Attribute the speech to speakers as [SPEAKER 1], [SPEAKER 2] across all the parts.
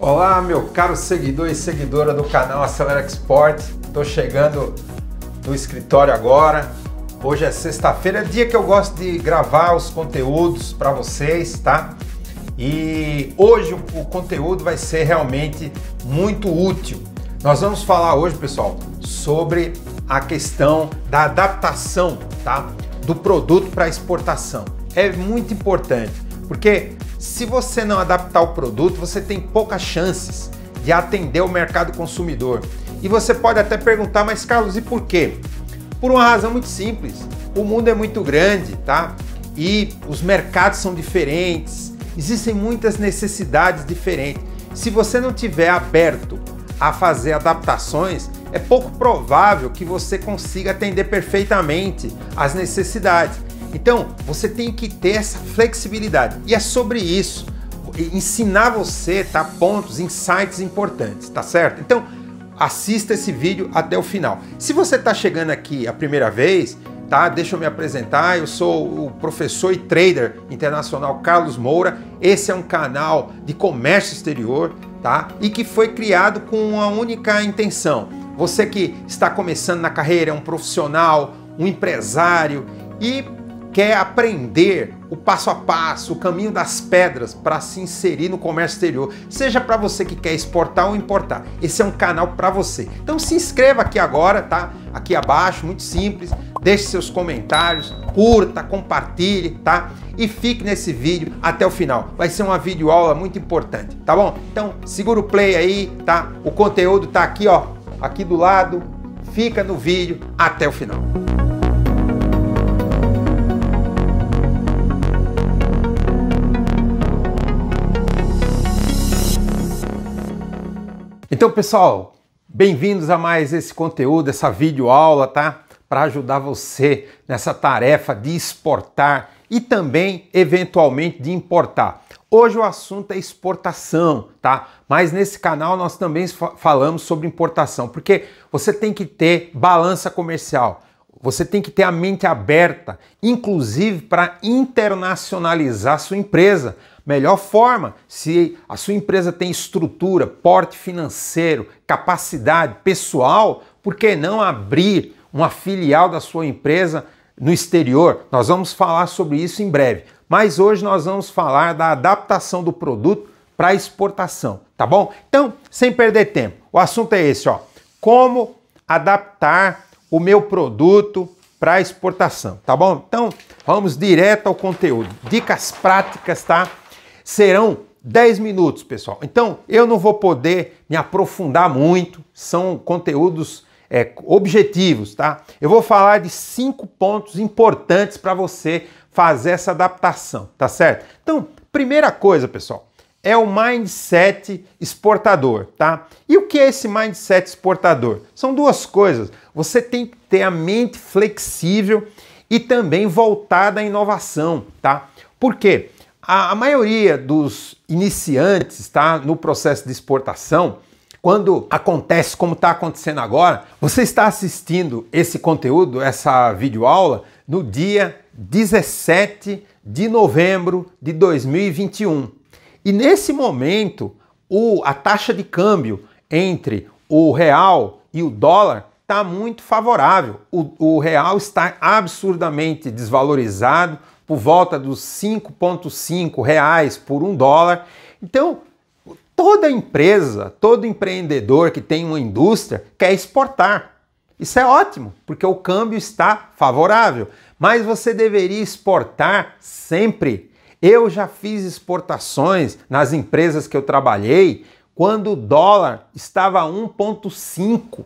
[SPEAKER 1] Olá, meu caro seguidor e seguidora do canal Acelera Export. Estou chegando no escritório agora. Hoje é sexta-feira, é dia que eu gosto de gravar os conteúdos para vocês, tá? E hoje o conteúdo vai ser realmente muito útil. Nós vamos falar hoje, pessoal, sobre a questão da adaptação, tá? Do produto para exportação. É muito importante porque se você não adaptar o produto, você tem poucas chances de atender o mercado consumidor. E você pode até perguntar, mas Carlos, e por quê? Por uma razão muito simples. O mundo é muito grande, tá? E os mercados são diferentes. Existem muitas necessidades diferentes. Se você não tiver aberto a fazer adaptações, é pouco provável que você consiga atender perfeitamente as necessidades. Então, você tem que ter essa flexibilidade. E é sobre isso. Ensinar você, tá? Pontos, insights importantes, tá certo? Então, assista esse vídeo até o final. Se você está chegando aqui a primeira vez, tá? Deixa eu me apresentar. Eu sou o professor e trader internacional Carlos Moura. Esse é um canal de comércio exterior, tá? E que foi criado com uma única intenção. Você que está começando na carreira, é um profissional, um empresário e quer aprender o passo a passo, o caminho das pedras para se inserir no comércio exterior, seja para você que quer exportar ou importar. Esse é um canal para você. Então se inscreva aqui agora, tá? Aqui abaixo, muito simples. Deixe seus comentários, curta, compartilhe, tá? E fique nesse vídeo até o final. Vai ser uma videoaula muito importante, tá bom? Então segura o play aí, tá? O conteúdo tá aqui, ó, aqui do lado. Fica no vídeo até o final. Então, pessoal, bem-vindos a mais esse conteúdo, essa videoaula, tá? Para ajudar você nessa tarefa de exportar e também, eventualmente, de importar. Hoje o assunto é exportação, tá? Mas nesse canal nós também falamos sobre importação, porque você tem que ter balança comercial, você tem que ter a mente aberta, inclusive para internacionalizar sua empresa. Melhor forma, se a sua empresa tem estrutura, porte financeiro, capacidade pessoal, por que não abrir uma filial da sua empresa no exterior? Nós vamos falar sobre isso em breve. Mas hoje nós vamos falar da adaptação do produto para exportação, tá bom? Então, sem perder tempo, o assunto é esse, ó. Como adaptar o meu produto para exportação, tá bom? Então, vamos direto ao conteúdo. Dicas práticas, tá? Serão 10 minutos, pessoal. Então, eu não vou poder me aprofundar muito, são conteúdos é, objetivos, tá? Eu vou falar de cinco pontos importantes para você fazer essa adaptação, tá certo? Então, primeira coisa, pessoal, é o mindset exportador, tá? E o que é esse mindset exportador? São duas coisas. Você tem que ter a mente flexível e também voltada à inovação, tá? Por quê? A, a maioria dos iniciantes tá, no processo de exportação, quando acontece como está acontecendo agora, você está assistindo esse conteúdo, essa videoaula, no dia 17 de novembro de 2021. E nesse momento, o, a taxa de câmbio entre o real e o dólar está muito favorável. O, o real está absurdamente desvalorizado por volta dos 5,5 reais por um dólar. Então, toda empresa, todo empreendedor que tem uma indústria quer exportar. Isso é ótimo, porque o câmbio está favorável, mas você deveria exportar sempre. Eu já fiz exportações nas empresas que eu trabalhei quando o dólar estava 1,5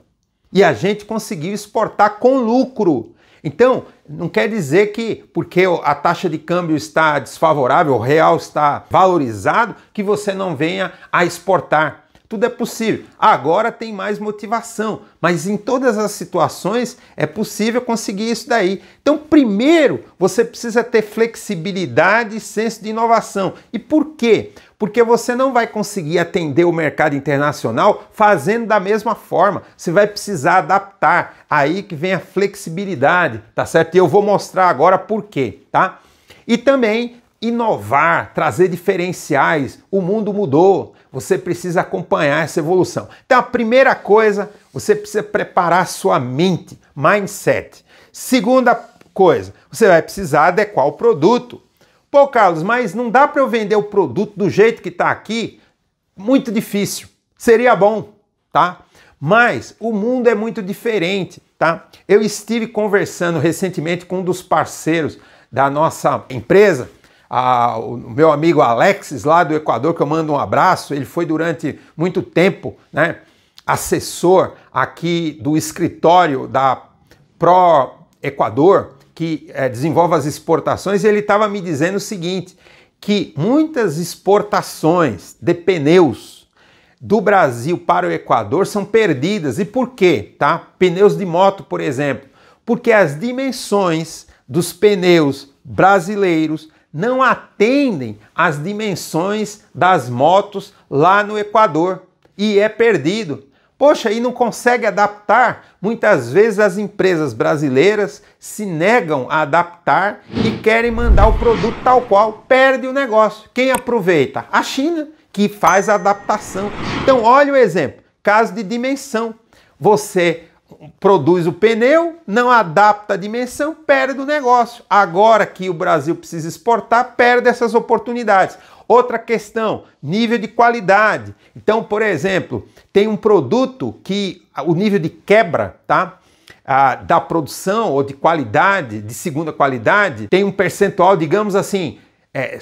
[SPEAKER 1] e a gente conseguiu exportar com lucro. Então, não quer dizer que porque a taxa de câmbio está desfavorável, o real está valorizado, que você não venha a exportar tudo é possível. Agora tem mais motivação, mas em todas as situações é possível conseguir isso daí. Então, primeiro, você precisa ter flexibilidade e senso de inovação. E por quê? porque você não vai conseguir atender o mercado internacional fazendo da mesma forma. Você vai precisar adaptar. Aí que vem a flexibilidade, tá certo? E eu vou mostrar agora por quê, tá? E também inovar, trazer diferenciais. O mundo mudou, você precisa acompanhar essa evolução. Então, a primeira coisa, você precisa preparar sua mente, mindset. Segunda coisa, você vai precisar adequar o produto. Pô, Carlos, mas não dá para eu vender o produto do jeito que está aqui? Muito difícil. Seria bom, tá? Mas o mundo é muito diferente, tá? Eu estive conversando recentemente com um dos parceiros da nossa empresa a, o meu amigo Alexis, lá do Equador, que eu mando um abraço, ele foi durante muito tempo né, assessor aqui do escritório da Pro Equador, que é, desenvolve as exportações, e ele estava me dizendo o seguinte: que muitas exportações de pneus do Brasil para o Equador são perdidas. E por quê? Tá? Pneus de moto, por exemplo. Porque as dimensões dos pneus brasileiros não atendem às dimensões das motos lá no Equador e é perdido. Poxa, e não consegue adaptar? Muitas vezes as empresas brasileiras se negam a adaptar e querem mandar o produto tal qual, perde o negócio. Quem aproveita? A China, que faz a adaptação. Então, olha o exemplo: caso de dimensão. Você produz o pneu, não adapta a dimensão, perde o negócio. Agora que o Brasil precisa exportar, perde essas oportunidades. Outra questão, nível de qualidade. Então, por exemplo, tem um produto que o nível de quebra, tá? Ah, da produção ou de qualidade, de segunda qualidade, tem um percentual, digamos assim, é,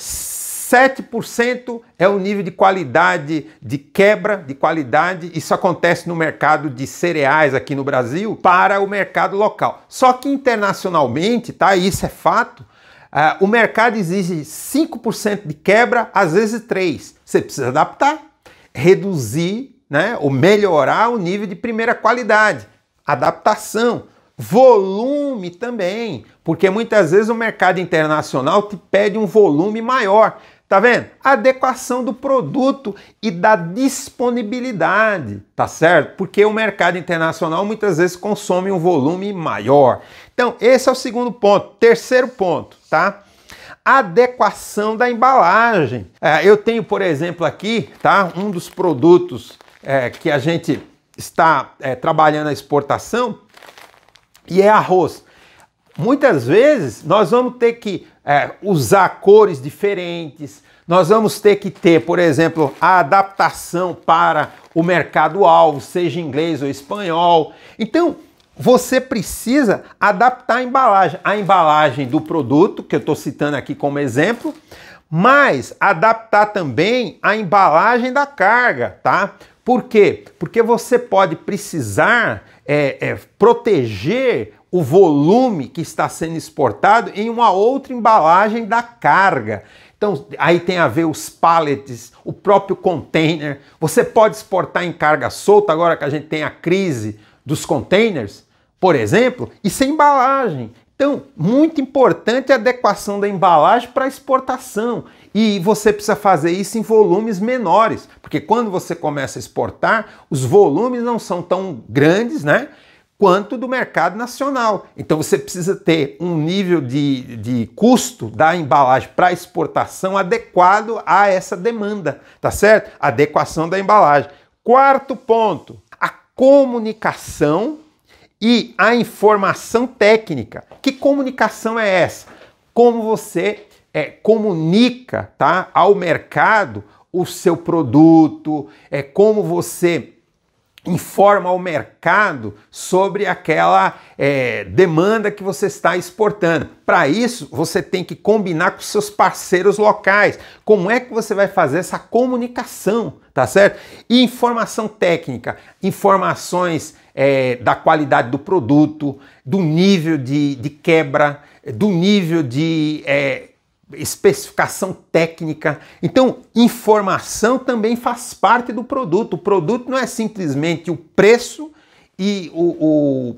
[SPEAKER 1] 7% é o nível de qualidade de quebra, de qualidade. Isso acontece no mercado de cereais aqui no Brasil para o mercado local. Só que internacionalmente, tá? Isso é fato. Uh, o mercado exige 5% de quebra, às vezes 3%. Você precisa adaptar, reduzir, né? Ou melhorar o nível de primeira qualidade. Adaptação volume também, porque muitas vezes o mercado internacional te pede um volume maior. Tá vendo? adequação do produto e da disponibilidade, tá certo? Porque o mercado internacional muitas vezes consome um volume maior. Então, esse é o segundo ponto. Terceiro ponto, tá? Adequação da embalagem. É, eu tenho, por exemplo, aqui, tá? Um dos produtos é, que a gente está é, trabalhando a exportação e é arroz. Muitas vezes nós vamos ter que é, usar cores diferentes, nós vamos ter que ter, por exemplo, a adaptação para o mercado-alvo, seja inglês ou espanhol. Então, você precisa adaptar a embalagem, a embalagem do produto, que eu estou citando aqui como exemplo, mas adaptar também a embalagem da carga, tá? Por quê? Porque você pode precisar é, é, proteger o volume que está sendo exportado em uma outra embalagem da carga. Então, aí tem a ver os pallets, o próprio container. Você pode exportar em carga solta, agora que a gente tem a crise dos containers, por exemplo, e sem embalagem. Então, muito importante a adequação da embalagem para exportação. E você precisa fazer isso em volumes menores, porque quando você começa a exportar, os volumes não são tão grandes, né? quanto do mercado nacional. Então você precisa ter um nível de, de custo da embalagem para exportação adequado a essa demanda, tá certo? Adequação da embalagem. Quarto ponto, a comunicação e a informação técnica. Que comunicação é essa? Como você é, comunica tá, ao mercado o seu produto, é como você informa ao mercado sobre aquela é, demanda que você está exportando. Para isso, você tem que combinar com seus parceiros locais. Como é que você vai fazer essa comunicação, tá certo? E informação técnica, informações é, da qualidade do produto, do nível de, de quebra, do nível de é, especificação técnica. Então, informação também faz parte do produto. O produto não é simplesmente o preço e o, o,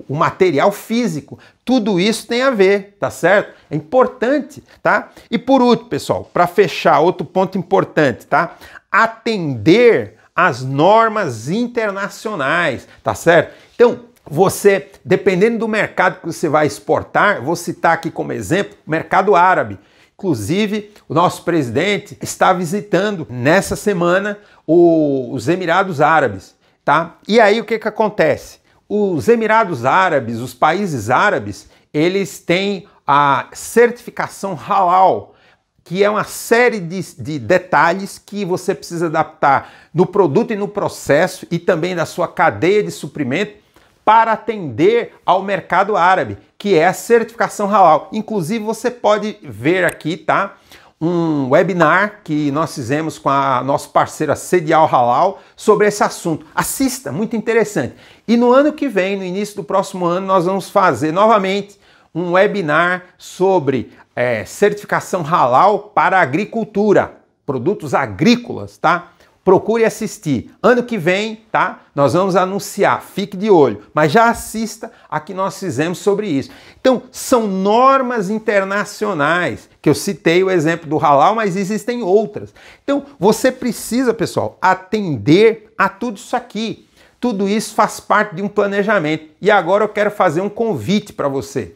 [SPEAKER 1] o, o material físico. Tudo isso tem a ver, tá certo? É importante, tá? E por último, pessoal, para fechar, outro ponto importante, tá? Atender às normas internacionais, tá certo? Então, você, dependendo do mercado que você vai exportar, vou citar aqui como exemplo, mercado árabe. Inclusive, o nosso presidente está visitando nessa semana os Emirados Árabes, tá? E aí o que que acontece? Os Emirados Árabes, os países árabes, eles têm a certificação halal, que é uma série de, de, detalhes que você precisa adaptar no produto e no processo e também na sua cadeia de suprimento para atender ao mercado árabe, que é a certificação halal. Inclusive, você pode ver aqui, tá? Um webinar que nós fizemos com a nosso parceira Sedial Halal sobre esse assunto. Assista, muito interessante. E no ano que vem, no início do próximo ano, nós vamos fazer novamente um webinar sobre é, certificação halal para agricultura, produtos agrícolas, tá? procure assistir. Ano que vem, tá? Nós vamos anunciar, fique de olho, mas já assista a que nós fizemos sobre isso. Então, são normas internacionais, que eu citei o exemplo do halal, mas existem outras. Então, você precisa, pessoal, atender a tudo isso aqui. Tudo isso faz parte de um planejamento. E agora eu quero fazer um convite para você.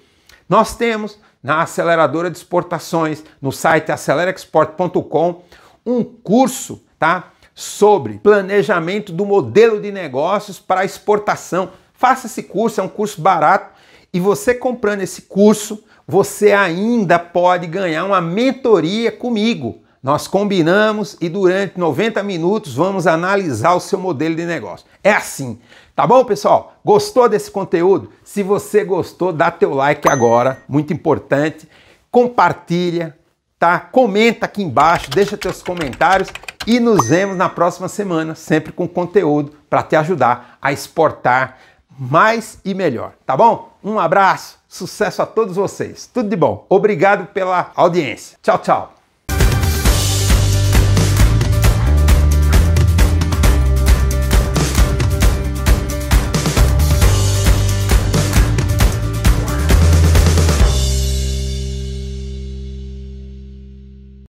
[SPEAKER 1] Nós temos na aceleradora de exportações, no site acelerexport.com, um curso, tá? sobre planejamento do modelo de negócios para exportação. Faça esse curso, é um curso barato e você comprando esse curso, você ainda pode ganhar uma mentoria comigo. Nós combinamos e durante 90 minutos vamos analisar o seu modelo de negócio. É assim. Tá bom, pessoal? Gostou desse conteúdo? Se você gostou, dá teu like agora, muito importante. Compartilha, tá? Comenta aqui embaixo, deixa teus comentários e nos vemos na próxima semana, sempre com conteúdo para te ajudar a exportar mais e melhor, tá bom? Um abraço, sucesso a todos vocês, tudo de bom. Obrigado pela audiência. Tchau, tchau.